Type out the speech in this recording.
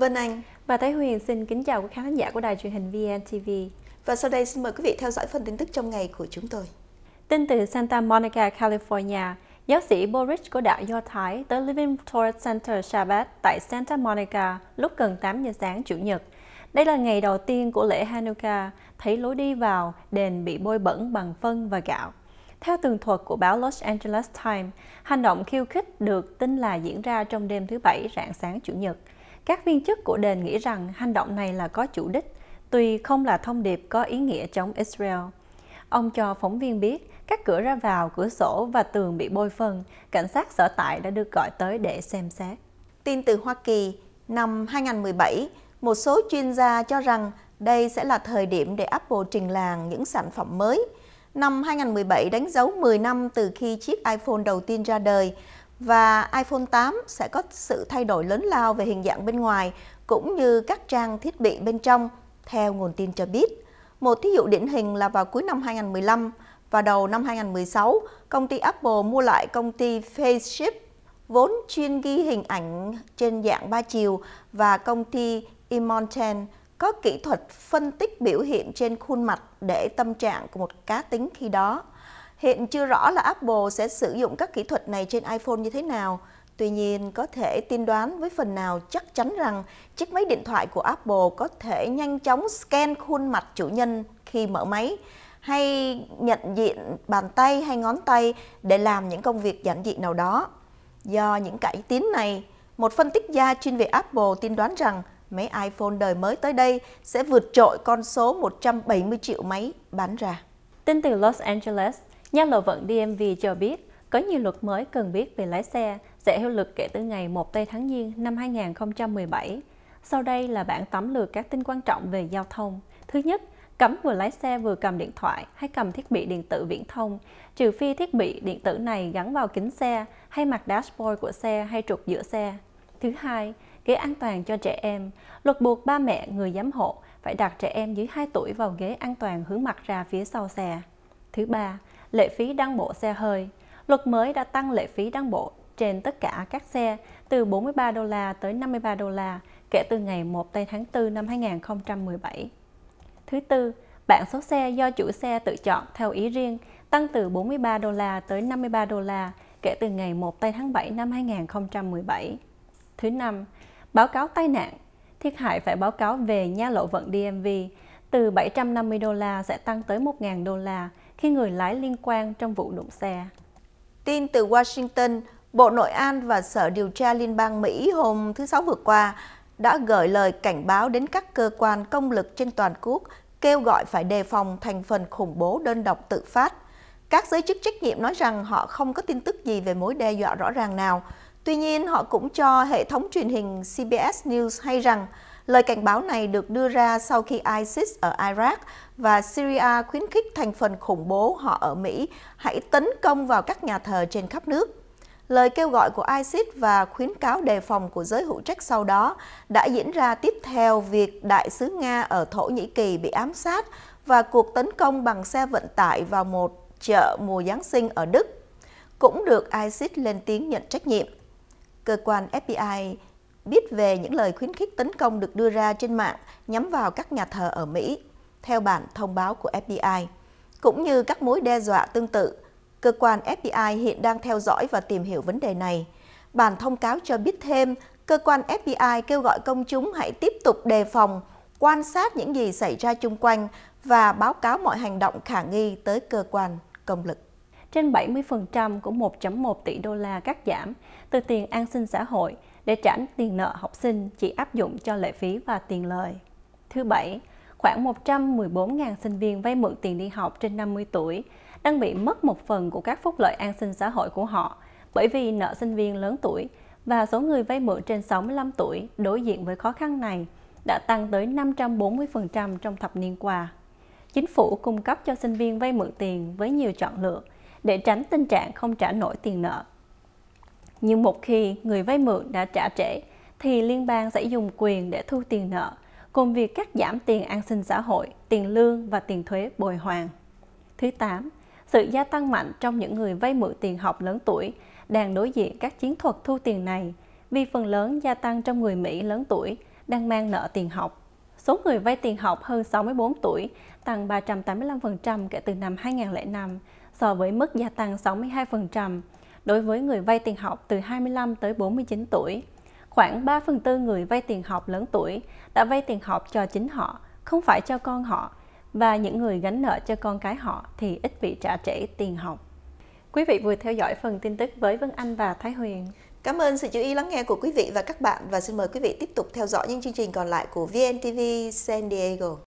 Vân Anh và Thái Huyền xin kính chào quý khán giả của đài truyền hình VNTV. Và sau đây xin mời quý vị theo dõi phần tin tức trong ngày của chúng tôi. Tin từ Santa Monica, California, giáo sĩ Boris của đạo Do Thái tới Living Torah Center Shabbat tại Santa Monica lúc gần 8 giờ sáng Chủ nhật. Đây là ngày đầu tiên của lễ Hanukkah, thấy lối đi vào đền bị bôi bẩn bằng phân và gạo. Theo tường thuật của báo Los Angeles Times, hành động khiêu khích được tin là diễn ra trong đêm thứ Bảy rạng sáng Chủ nhật – các viên chức của đền nghĩ rằng hành động này là có chủ đích, tuy không là thông điệp có ý nghĩa chống Israel. Ông cho phóng viên biết các cửa ra vào, cửa sổ và tường bị bôi phân, cảnh sát sở tại đã được gọi tới để xem xét. Tin từ Hoa Kỳ, năm 2017, một số chuyên gia cho rằng đây sẽ là thời điểm để Apple trình làng những sản phẩm mới. Năm 2017 đánh dấu 10 năm từ khi chiếc iPhone đầu tiên ra đời và iPhone 8 sẽ có sự thay đổi lớn lao về hình dạng bên ngoài cũng như các trang thiết bị bên trong, theo nguồn tin cho biết. Một thí dụ điển hình là vào cuối năm 2015 và đầu năm 2016, công ty Apple mua lại công ty Faceship, vốn chuyên ghi hình ảnh trên dạng ba chiều, và công ty Imonten có kỹ thuật phân tích biểu hiện trên khuôn mặt để tâm trạng của một cá tính khi đó. Hiện chưa rõ là Apple sẽ sử dụng các kỹ thuật này trên iPhone như thế nào. Tuy nhiên, có thể tin đoán với phần nào chắc chắn rằng chiếc máy điện thoại của Apple có thể nhanh chóng scan khuôn mặt chủ nhân khi mở máy hay nhận diện bàn tay hay ngón tay để làm những công việc giản dị nào đó. Do những cải tiến này, một phân tích gia chuyên về Apple tin đoán rằng máy iPhone đời mới tới đây sẽ vượt trội con số 170 triệu máy bán ra. Tin từ Los Angeles, nhà Lộ Vận DMV cho biết, có nhiều luật mới cần biết về lái xe sẽ hiệu lực kể từ ngày 1 tây tháng Giêng năm 2017. Sau đây là bản tóm lược các tin quan trọng về giao thông. Thứ nhất, cấm vừa lái xe vừa cầm điện thoại hay cầm thiết bị điện tử viễn thông, trừ phi thiết bị điện tử này gắn vào kính xe hay mặt dashboard của xe hay trục giữa xe. Thứ hai, ghế an toàn cho trẻ em. Luật buộc ba mẹ, người giám hộ phải đặt trẻ em dưới 2 tuổi vào ghế an toàn hướng mặt ra phía sau xe. Thứ ba, lệ phí đăng bộ xe hơi. Luật mới đã tăng lệ phí đăng bộ trên tất cả các xe từ 43 đô la tới 53 đô la kể từ ngày 1 tây tháng 4 năm 2017. Thứ tư, bảng số xe do chủ xe tự chọn theo ý riêng tăng từ 43 đô la tới 53 đô la kể từ ngày 1 tây tháng 7 năm 2017. Thứ năm, báo cáo tai nạn thiệt hại phải báo cáo về nha lộ vận DMV từ 750 đô la sẽ tăng tới 1.000 đô la khi người lái liên quan trong vụ đụng xe. Tin từ Washington, Bộ Nội an và Sở Điều tra Liên bang Mỹ hôm thứ Sáu vừa qua đã gửi lời cảnh báo đến các cơ quan công lực trên toàn quốc kêu gọi phải đề phòng thành phần khủng bố đơn độc tự phát. Các giới chức trách nhiệm nói rằng họ không có tin tức gì về mối đe dọa rõ ràng nào. Tuy nhiên, họ cũng cho hệ thống truyền hình CBS News hay rằng Lời cảnh báo này được đưa ra sau khi ISIS ở Iraq và Syria khuyến khích thành phần khủng bố họ ở Mỹ hãy tấn công vào các nhà thờ trên khắp nước. Lời kêu gọi của ISIS và khuyến cáo đề phòng của giới hữu trách sau đó đã diễn ra tiếp theo việc đại sứ Nga ở Thổ Nhĩ Kỳ bị ám sát và cuộc tấn công bằng xe vận tải vào một chợ mùa Giáng sinh ở Đức cũng được ISIS lên tiếng nhận trách nhiệm. Cơ quan FBI biết về những lời khuyến khích tấn công được đưa ra trên mạng nhắm vào các nhà thờ ở Mỹ, theo bản thông báo của FBI. Cũng như các mối đe dọa tương tự, cơ quan FBI hiện đang theo dõi và tìm hiểu vấn đề này. Bản thông cáo cho biết thêm, cơ quan FBI kêu gọi công chúng hãy tiếp tục đề phòng, quan sát những gì xảy ra chung quanh và báo cáo mọi hành động khả nghi tới cơ quan công lực trên 70% của 1.1 tỷ đô la cắt giảm từ tiền an sinh xã hội để trả tiền nợ học sinh chỉ áp dụng cho lệ phí và tiền lời. Thứ bảy, khoảng 114.000 sinh viên vay mượn tiền đi học trên 50 tuổi đang bị mất một phần của các phúc lợi an sinh xã hội của họ bởi vì nợ sinh viên lớn tuổi và số người vay mượn trên 65 tuổi đối diện với khó khăn này đã tăng tới 540% trong thập niên qua. Chính phủ cung cấp cho sinh viên vay mượn tiền với nhiều chọn lựa – để tránh tình trạng không trả nổi tiền nợ. Nhưng một khi người vay mượn đã trả trễ thì liên bang sẽ dùng quyền để thu tiền nợ cùng việc cắt giảm tiền an sinh xã hội, tiền lương và tiền thuế bồi hoàn. Thứ 8, sự gia tăng mạnh trong những người vay mượn tiền học lớn tuổi đang đối diện các chiến thuật thu tiền này vì phần lớn gia tăng trong người Mỹ lớn tuổi đang mang nợ tiền học. Số người vay tiền học hơn 64 tuổi tăng 385% kể từ năm 2005 so với mức gia tăng 62% đối với người vay tiền học từ 25 tới 49 tuổi. Khoảng 3 phần tư người vay tiền học lớn tuổi đã vay tiền học cho chính họ, không phải cho con họ, và những người gánh nợ cho con cái họ thì ít bị trả trễ tiền học. Quý vị vừa theo dõi phần tin tức với Vân Anh và Thái Huyền. Cảm ơn sự chú ý lắng nghe của quý vị và các bạn và xin mời quý vị tiếp tục theo dõi những chương trình còn lại của VNTV San Diego.